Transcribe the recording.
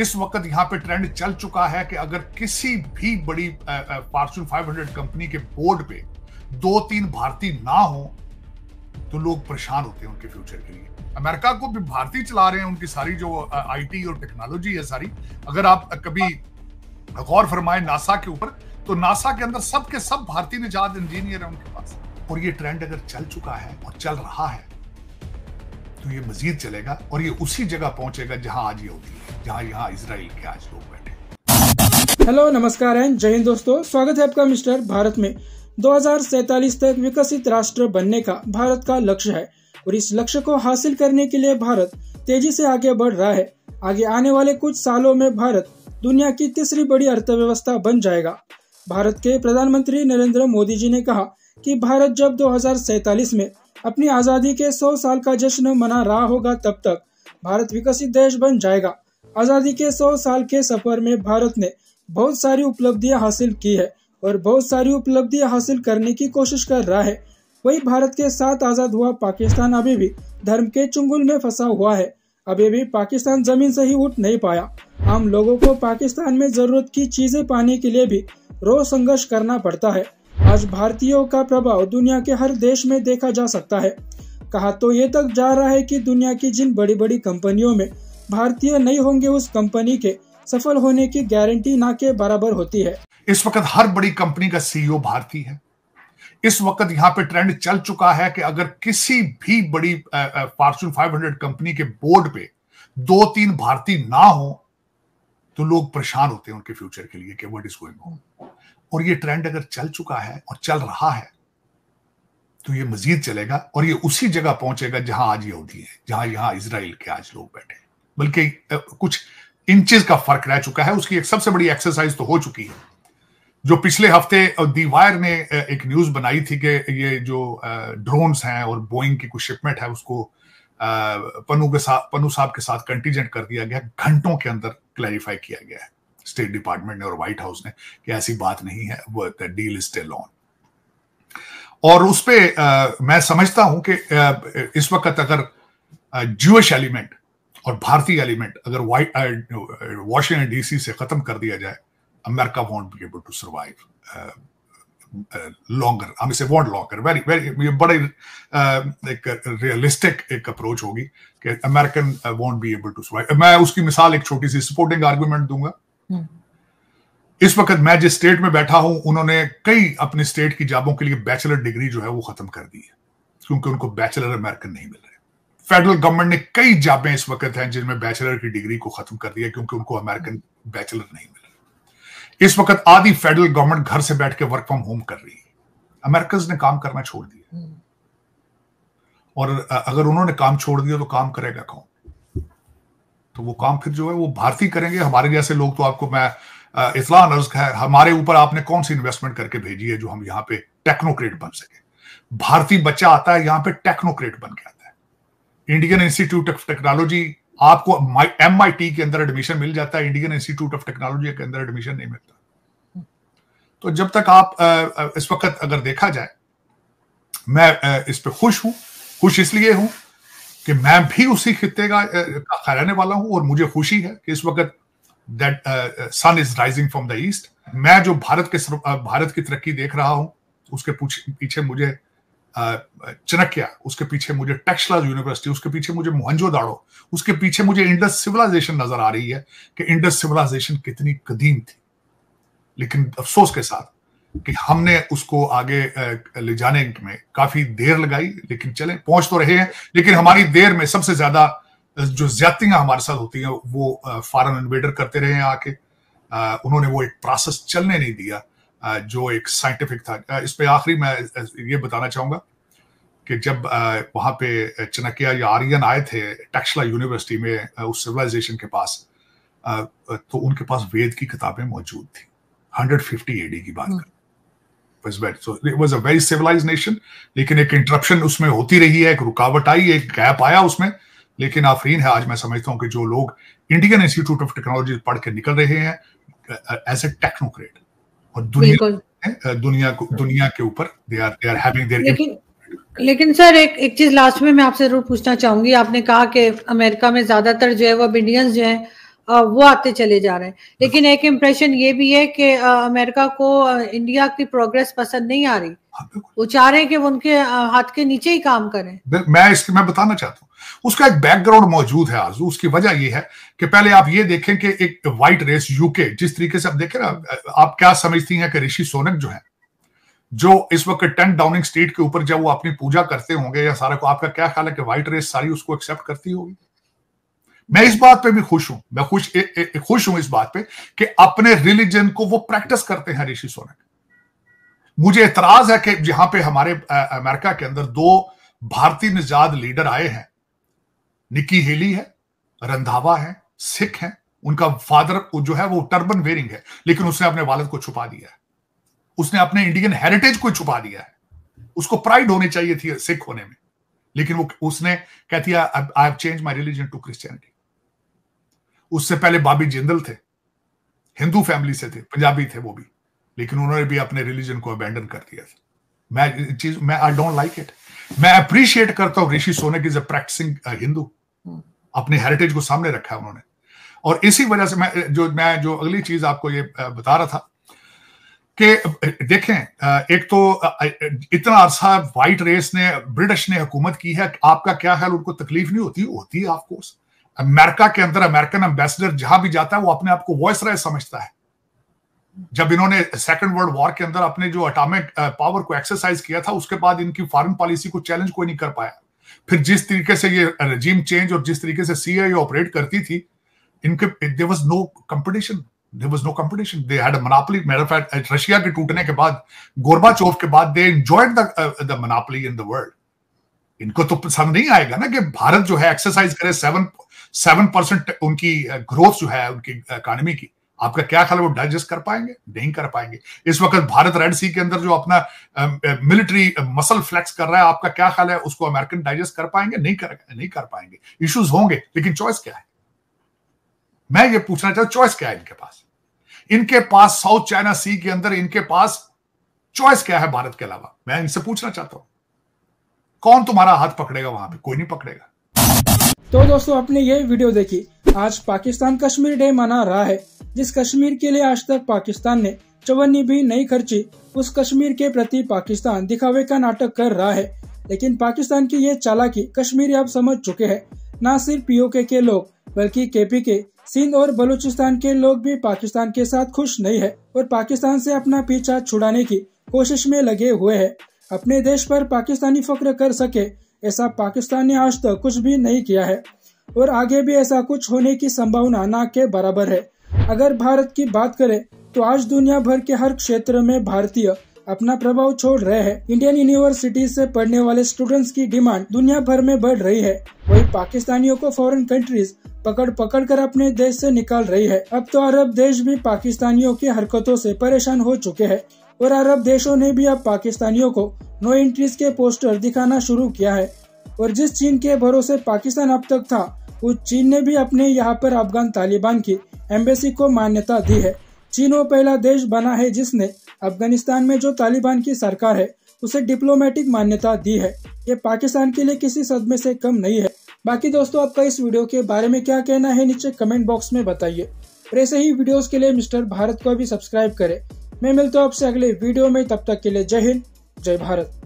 इस वक्त यहाँ पे ट्रेंड चल चुका है कि अगर किसी भी बड़ी फॉर्चून 500 कंपनी के बोर्ड पे दो तीन भारतीय ना हो तो लोग परेशान होते हैं उनके फ्यूचर के लिए अमेरिका को भी भारतीय चला रहे हैं उनकी सारी जो आईटी और टेक्नोलॉजी है सारी अगर आप कभी गौर फरमाए नासा के ऊपर तो नासा के अंदर सब के सब भारतीय निजात इंजीनियर है उनके पास और ये ट्रेंड अगर चल चुका है और चल रहा है तो ये मजीद चलेगा और ये उसी जगह पहुंचेगा जहां आज ये होती है जहां यहां इसराइल के आज लोग बैठे हेलो नमस्कार एंड जय हिंद दोस्तों स्वागत है आपका मिस्टर भारत में दो तक विकसित राष्ट्र बनने का भारत का लक्ष्य है और इस लक्ष्य को हासिल करने के लिए भारत तेजी से आगे बढ़ रहा है आगे आने वाले कुछ सालों में भारत दुनिया की तीसरी बड़ी अर्थव्यवस्था बन जाएगा भारत के प्रधानमंत्री नरेंद्र मोदी जी ने कहा कि भारत जब दो में अपनी आज़ादी के सौ साल का जश्न मना रहा होगा तब तक भारत विकसित देश बन जाएगा आज़ादी के सौ साल के सफर में भारत ने बहुत सारी उपलब्धियां हासिल की है और बहुत सारी उपलब्धियां हासिल करने की कोशिश कर रहा है वही भारत के साथ आज़ाद हुआ पाकिस्तान अभी भी धर्म के चुंगुल में फंसा हुआ है अभी भी पाकिस्तान जमीन से ही उठ नहीं पाया आम लोगों को पाकिस्तान में जरूरत की चीजें पाने के लिए भी रोज संघर्ष करना पड़ता है आज भारतीयों का प्रभाव दुनिया के हर देश में देखा जा सकता है कहा तो ये तक जा रहा है कि दुनिया की जिन बड़ी बड़ी कंपनियों में भारतीय नहीं होंगे उस कंपनी के सफल होने की गारंटी ना के बराबर होती है इस वक्त हर बड़ी कंपनी का सीईओ e भारतीय है इस वक्त यहाँ पे ट्रेंड चल चुका है कि अगर किसी भी बड़ी फॉर्चून 500 कंपनी के बोर्ड पे दो तीन भारतीय ना हो तो लोग परेशान होते हैं उनके फ्यूचर के लिए कि व्हाट इज गोइंग ऑन और ये ट्रेंड अगर चल चुका है और चल रहा है तो ये मजीद चलेगा और ये उसी जगह पहुंचेगा जहां आज यहूदी है जहां यहां इसराइल के आज लोग बैठे बल्कि कुछ इंचेस का फर्क रह चुका है उसकी एक सबसे बड़ी एक्सरसाइज तो हो चुकी है जो पिछले हफ्ते वायर ने एक न्यूज बनाई थी कि ये जो ड्रोन्स हैं और बोइंग की कुछ शिपमेंट है उसको पनू के साथ पनू साहब के साथ कंटीजेंट कर दिया गया घंटों के अंदर क्लैरिफाई किया गया है स्टेट डिपार्टमेंट ने और व्हाइट हाउस ने कि ऐसी बात नहीं है वो डील इज स्टिल ऑन और उस पर मैं समझता हूं कि इस वक्त अगर जूश एलिमेंट और भारतीय एलिमेंट अगर वाइट वॉशिंगटन डीसी से खत्म कर दिया जाए America won't be able to survive longer हम इसे वॉन्ट लॉन्गर वेरी वेरी ये बड़ा एक रियलिस्टिक एक अप्रोच होगी कि American won't be able to survive मैं उसकी मिसाल एक छोटी सी सपोर्टिंग आर्ग्यूमेंट दूंगा इस वक्त मैं जिस स्टेट में बैठा हूं उन्होंने कई अपने स्टेट की जॉबों के लिए बैचलर डिग्री जो है वो खत्म कर दी है क्योंकि उनको बैचलर अमेरिकन नहीं मिल रहे फेडरल गवर्नमेंट ने कई जॉबें इस वक्त हैं जिनमें बैचलर की डिग्री को खत्म कर दिया क्योंकि उनको अमेरिकन बैचलर नहीं मिल रहा इस वक्त आधी फेडरल गवर्नमेंट घर से बैठ के वर्क फ्रॉम होम कर रही है अमेरिकन ने काम करना छोड़ दिया और अगर उन्होंने काम छोड़ दिया तो काम करेगा कौन तो वो काम फिर जो है वो भारतीय करेंगे हमारे जैसे लोग तो आपको मैं इतला नर्ज है हमारे ऊपर आपने कौन सी इन्वेस्टमेंट करके भेजी है जो हम यहाँ पे टेक्नोक्रेट बन सके भारतीय बच्चा आता है यहाँ पे टेक्नोक्रेट बन के आता है इंडियन इंस्टीट्यूट ऑफ टेक्नोलॉजी आपको एम के अंदर एडमिशन मिल जाता है इंडियन इंस्टीट्यूट ऑफ टेक्नोलॉजी के अंदर एडमिशन नहीं मिलता तो जब तक आप इस वक्त अगर देखा जाए मैं इस पर खुश हूं खुश इसलिए हूं कि मैं भी उसी खत्ते का रहने वाला हूं और मुझे खुशी है कि इस वक्त that sun is rising from the east मैं जो भारत के भारत की तरक्की देख रहा हूं उसके पीछे मुझे चनक्या उसके पीछे मुझे टेक्सलाज यूनिवर्सिटी उसके पीछे मुझे मोहनजो दाड़ो उसके पीछे मुझे इंडस सिविलाइजेशन नजर आ रही है कि इंडस सिविलाइजेशन कितनी कदीम थी लेकिन अफसोस के साथ कि हमने उसको आगे ले जाने में काफी देर लगाई लेकिन चले पहुंच तो रहे हैं लेकिन हमारी देर में सबसे ज्यादा जो ज्यादतियां हमारे साथ होती हैं वो फॉरन इन्वेडर करते रहे हैं आके उन्होंने वो एक प्रोसेस चलने नहीं दिया जो एक साइंटिफिक था इस पर आखिरी मैं ये बताना चाहूंगा कि जब वहां पे चनकिया या आर्यन आए थे टेक्सला यूनिवर्सिटी में उस सिविलाइजेशन के पास तो उनके पास वेद की किताबें मौजूद थी 150 एडी की बात हम्म। कर is well So it was a very civilized nation. लेकिन एक इंटरप्शन उसमें होती रही है एक रुकावट आई एक गैप आया उसमें लेकिन आफरीन है आज मैं समझता हूँ कि जो लोग इंडियन इंस्टीट्यूट ऑफ टेक्नोलॉजी पढ़ के निकल रहे हैं एज ए टेक्नोक्रेट और दुनिया दुनिया को दुनिया के ऊपर they are they are having there लेकिन सर एक एक चीज लास्ट में मैं आपसे जरूर पूछना चाहूंगी आपने कहा कि अमेरिका में ज्यादातर जो है वो इंडियंस जो है वो आते चले जा रहे हैं लेकिन एक इम्प्रेशन ये भी है कि अमेरिका को इंडिया की प्रोग्रेस पसंद नहीं आ रही हाँ, वो चाह रहे हैं कि वो उनके हाथ के नीचे ही काम करें मैं इसके मैं बताना चाहता हूँ उसका एक बैकग्राउंड मौजूद है आजू उसकी वजह यह है कि पहले आप ये देखें कि एक व्हाइट रेस यूके जिस तरीके से आप देखें ना आप क्या समझती हैं कि ऋषि सोनक जो है जो इस वक्त टेंट डाउनिंग स्ट्रीट के ऊपर जब वो अपनी पूजा करते होंगे या सारा को आपका क्या ख्याल है कि व्हाइट रेस सारी उसको एक्सेप्ट करती होगी मैं इस बात पे भी खुश हूं मैं खुश ए, ए, खुश हूं इस बात पे कि अपने रिलीजन को वो प्रैक्टिस करते हैं ऋषि सोनक मुझे एतराज है कि जहां पे हमारे आ, अमेरिका के अंदर दो भारतीय निजाद लीडर आए हैं निकी हेली है रंधावा है सिख है उनका फादर जो है वो टर्बन वेरिंग है लेकिन उसने अपने वालद को छुपा दिया है उसने अपने इंडियन हेरिटेज को छुपा दिया है उसको प्राइड होनी चाहिए थी सिख होने में लेकिन वो उसने कह दिया I have change my religion to Christianity उससे पहले बाबी जिंदल थे हिंदू फैमिली से थे पंजाबी थे वो भी लेकिन उन्होंने भी अपने रिलीजन को अबेंडन कर दिया था मैं चीज मैं आई डोंट लाइक इट मैं अप्रिशिएट करता हूं Rishi Sunak is a practicing Hindu अपने हेरिटेज को सामने रखा है उन्होंने और इसी वजह से मैं uh, जो मैं जो अगली चीज आपको ये uh, बता रहा था कि uh, देखें एक तो इतना अरसा वाइट रेस ने ब्रिटिश ने हुकूमत की है आपका क्या ख्याल उनको तकलीफ नहीं होती होती है ऑफकोर्स अमेरिका के अंदर अमेरिकन एम्बेसडर जहां भी जाता है वो अपने आप को वॉइस राय समझता है जब इन्होंने सेकंड वर्ल्ड वॉर के अंदर अपने जो अटामिक पावर को एक्सरसाइज किया था उसके बाद इनकी फॉरेन पॉलिसी को चैलेंज कोई नहीं कर पाया फिर जिस तरीके से ये रजीम चेंज और जिस तरीके से सीआईए ऑपरेट करती थी इनके they was no competition there was no competition they had monopoly matter Russia के टूटने के बाद गोरबाचोव के बाद they enjoyed the monopoly in the world इनको तो पसंद नहीं आएगा ना कि भारत जो है एक्सरसाइज करे सेवन सेवन परसेंट उनकी ग्रोथ uh, जो है उनकी इकॉनमी uh, की आपका क्या ख्याल है वो डाइजेस्ट कर पाएंगे नहीं कर पाएंगे इस वक्त भारत रेड सी के अंदर जो अपना मिलिट्री मसल फ्लेक्स कर रहा है आपका क्या ख्याल है उसको अमेरिकन डाइजेस्ट कर पाएंगे नहीं कर नहीं कर पाएंगे इश्यूज होंगे लेकिन चॉइस क्या है मैं ये पूछना चाहता चॉइस क्या है इनके पास इनके पास साउथ चाइना सी के अंदर इनके पास चॉइस क्या है भारत के अलावा मैं इनसे पूछना चाहता हूं कौन तुम्हारा हाथ पकड़ेगा वहां पे कोई नहीं पकड़ेगा तो दोस्तों आपने ये वीडियो देखी आज पाकिस्तान कश्मीर डे मना रहा है जिस कश्मीर के लिए आज तक पाकिस्तान ने चवन्नी भी नहीं खर्ची उस कश्मीर के प्रति पाकिस्तान दिखावे का नाटक कर रहा है लेकिन पाकिस्तान की ये चालाकी कश्मीर अब समझ चुके हैं न सिर्फ पीओके के लोग बल्कि पी के सिंध और बलूचिस्तान के लोग भी पाकिस्तान के साथ खुश नहीं है और पाकिस्तान से अपना पीछा छुड़ाने की कोशिश में लगे हुए है अपने देश पर पाकिस्तानी फक्र कर सके ऐसा पाकिस्तान ने आज तक कुछ भी नहीं किया है और आगे भी ऐसा कुछ होने की संभावना ना के बराबर है अगर भारत की बात करें तो आज दुनिया भर के हर क्षेत्र में भारतीय अपना प्रभाव छोड़ रहे हैं इंडियन यूनिवर्सिटी से पढ़ने वाले स्टूडेंट्स की डिमांड दुनिया भर में बढ़ रही है वही पाकिस्तानियों को फॉरेन कंट्रीज पकड़ पकड़ कर अपने देश से निकाल रही है अब तो अरब देश भी पाकिस्तानियों की हरकतों से परेशान हो चुके हैं और अरब देशों ने भी अब पाकिस्तानियों को नो एंट्रीज के पोस्टर दिखाना शुरू किया है और जिस चीन के भरोसे पाकिस्तान अब तक था उस चीन ने भी अपने यहाँ पर अफगान तालिबान की एम्बेसी को मान्यता दी है चीन वो पहला देश बना है जिसने अफगानिस्तान में जो तालिबान की सरकार है उसे डिप्लोमेटिक मान्यता दी है ये पाकिस्तान के लिए किसी सदमे से कम नहीं है बाकी दोस्तों आपका इस वीडियो के बारे में क्या कहना है नीचे कमेंट बॉक्स में बताइए और ऐसे ही वीडियोस के लिए मिस्टर भारत को भी सब्सक्राइब करें मैं मिलता हूँ आपसे अगले वीडियो में तब तक के लिए जय हिंद जय भारत